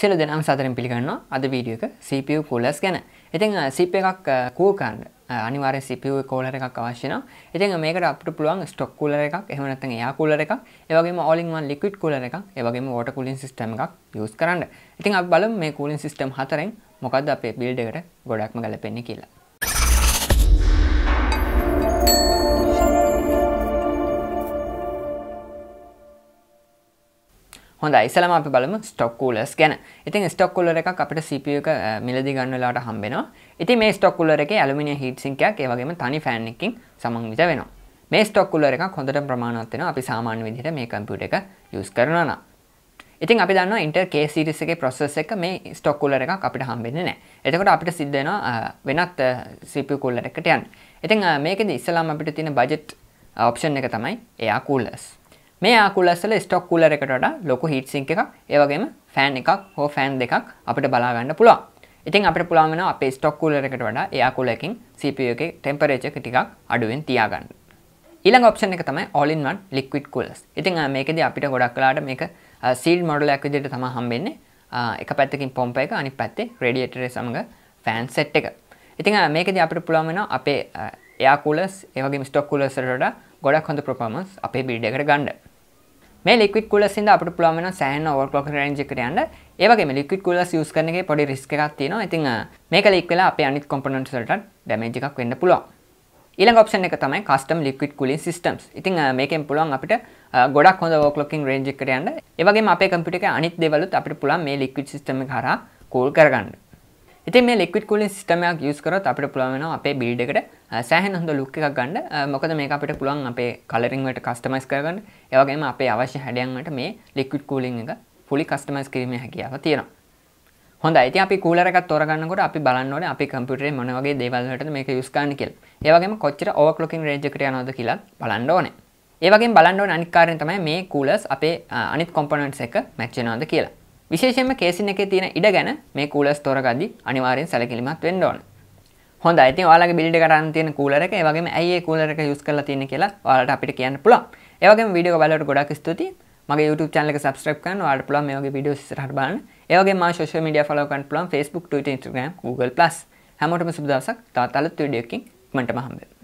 සෙල දෙනම් සතරෙන් පිළිගන්නවා අද වීඩිය එක CPU කූලස් ගැන ඉතින් සිප එකක් කූකන්ඩ අනිවාරෙන් CPU කෝලර එකක් අවශ්‍යන ඉතින් මේකට අපට පුළුවන් ස්ටොක් කූල එකක් එහමනත්තන් එයා කූලර එකක් ඒවගේ ඔලින්වන් ලික්විඩ් කූල එකක් ඒවගේ ෝට කුලින් සිස්ටම එකක් යස් කරන්න ඉතින් අප බල මේ කූලින් සිස්ටම් හතරෙන් මොකද අපේ බිල්ඩ එකට ගොඩක්ම ගලපෙන්නේ කියලා හොඳ ඉසලම අපි බලම ස්ටොක් කූලස් ගැන ඉතින් ස්ටොක් කුල්ලර එකක් අපට CPU එක මිලදි ගන්නලාට හම්බෙනවා ඉතින් මේ ස්ටොක් කුල්ලර එකේ ඇලුමිනියම් හීට් සින්ක්යක් ඒ වගේම තනි ෆෑන් එකකින් සමන්විත වෙනවා මේ ස්ටොක් කුල්ලර එකක් හොඳට ප්‍රමාණවත් වෙනවා අපි සාමාන්‍ය විදිහට මේ කම්පියුටර් එක යූස් කරනවා නම් ඉතින් අපි දන්නවා Intel K series එකේ processor එක මේ ස්ටොක් කුල්ලර එකක් අපිට හම්බෙන්නේ නැහැ එතකොට අපිට සිද්ධ වෙනවා වෙනත් CPU කුල්ලර එකකට යන්න ඉතින් මේකෙදි ඉස්සලාම අපිට තියෙන බජට් ඔප්ෂන් එක තමයි එයා කුල්ලර්ස් මේ ආකුලස්සල ස්ටොක් කුලර එකට වඩා ලොකු හිට සිංක් එකක් ඒ වගේම ෆෑන් එකක් හෝ ෆෑන් දෙකක් අපිට බලා ගන්න පුළුවන්. ඉතින් අපිට පුළුවන් වෙනවා අපේ ස්ටොක් කුලර එකට වඩා ඒ ආකුලර් එකකින් CPU එකේ ටෙම්පරේචර් එක ටිකක් අඩුවෙන් තියාගන්න. ඊළඟ ඔප්ෂන් එක තමයි all in one liquid coolers. ඉතින් මේකෙදී අපිට ගොඩක් වෙලාට මේක සීල් මොඩලයක් විදිහට තමයි හම්බෙන්නේ. එක පැත්තකින් පොම්ප එක අනිත් පැත්තේ රේඩියේටර් සමග ෆෑන් සෙට් එක. ඉතින් මේකෙදී අපිට පුළුවන් වෙනවා අපේ එයා කූලර්ස් ඒ වගේම ස්ටොක් කූලර්ස් වලට ගොඩක් හොඳ පර්ෆෝමන්ස් අපේ බිල්ඩ් එකට ගන්න. මේ ලික්විඩ් කූලර්ස් ඉඳලා අපිට පුළුවන් වෙනවා සෑහෙන ඕවර්ක්ලොක් රේන්ජ් එකට යන්න. ඒ වගේම ලික්විඩ් කූලර්ස් යූස් කරන එකේ පොඩි රිස්ක් එකක් තියෙනවා. ඉතින් මේක ලීක් වෙලා අපේ අනිත් කොම්පොනන්ට්ස් වලට ඩැමේජ් එකක් වෙන්න පුළුවන්. ඊළඟ ඔප්ෂන් එක තමයි custom liquid cooling systems. ඉතින් මේකෙන් පුළුවන් අපිට ගොඩක් හොඳ overclocking range එකකට යන්න. ඒ වගේම අපේ කම්පියුටර් එකේ අනිත් දේවලුත් අපිට පුළුවන් මේ liquid system එක හරහා cool කරගන්න. ඉතින් මේ liquid cooling system එකක් use කරොත් අපිට පුළුවන් වෙනවා අපේ build එකට සෑහන් හොඳ ලුක් එකක් ගන්න මොකද මේ අපිට පුළුවන් අපේ කලරින්වට කස්ටමයිස් කරගන්න ඒවගේම අපේ අවශ්‍ය හැඩියන්ට මේ ලික්විඩ් කූලිං එක පුලි කස්ටමයිස් කිරීම හැකියාව තියෙනවා හොඳ අයිති අපි කූලරක් තොරගන්නකොට අපි බලන්නවන අපි කම්පියුටරේ මොන වගේ දේවල්වලට මේක යූස් කරන්න කියලා. ඒ වගේම කොච්චර ඕවර්ක්ලොකින් රේන්ජ් එකට යනවද කියලා බලන්න ඕනේ. ඒ වගේම බලන්න ඕනේ අනිත් කාර්යය තමයි මේ කූලර්ස් අපේ අනිත් කොම්පොනන්ට්ස් එක මැච් වෙනවද කියලා. විශේෂයෙන්ම කේසින් එකේ තියෙන ඉඩ ගැන මේ කූලර්ස් තොරගද්දි අනිවාර්යෙන් සැලකිලිමත් වෙන්න ඕනේ. හොඳ අයිති යාලගේ බිල්ඩ කරන්න තියෙන කූලර එක වගේ ඇයි කූලර එක යුස් කරලා තියෙන කියලා ඔයාලට අපිට කියන්න පුළුවන්. ඒ වගේම වීඩියෝ එක බලවට ගොඩක් ස්තුතියි. මගේ YouTube channel එක subscribe කරන්න ඔයාලට පුළුවන් මේ වගේ වීඩියෝස් ඉස්සරහට බලන්න. ඒ වගේම මා social media follow කරන්න පුළුවන් Facebook, Twitter, Instagram, Google+. හැමෝටම සුබ දවසක්. තවත් අලුත් වීඩියෝ එකකින් මන්ටම හම්බෙමු.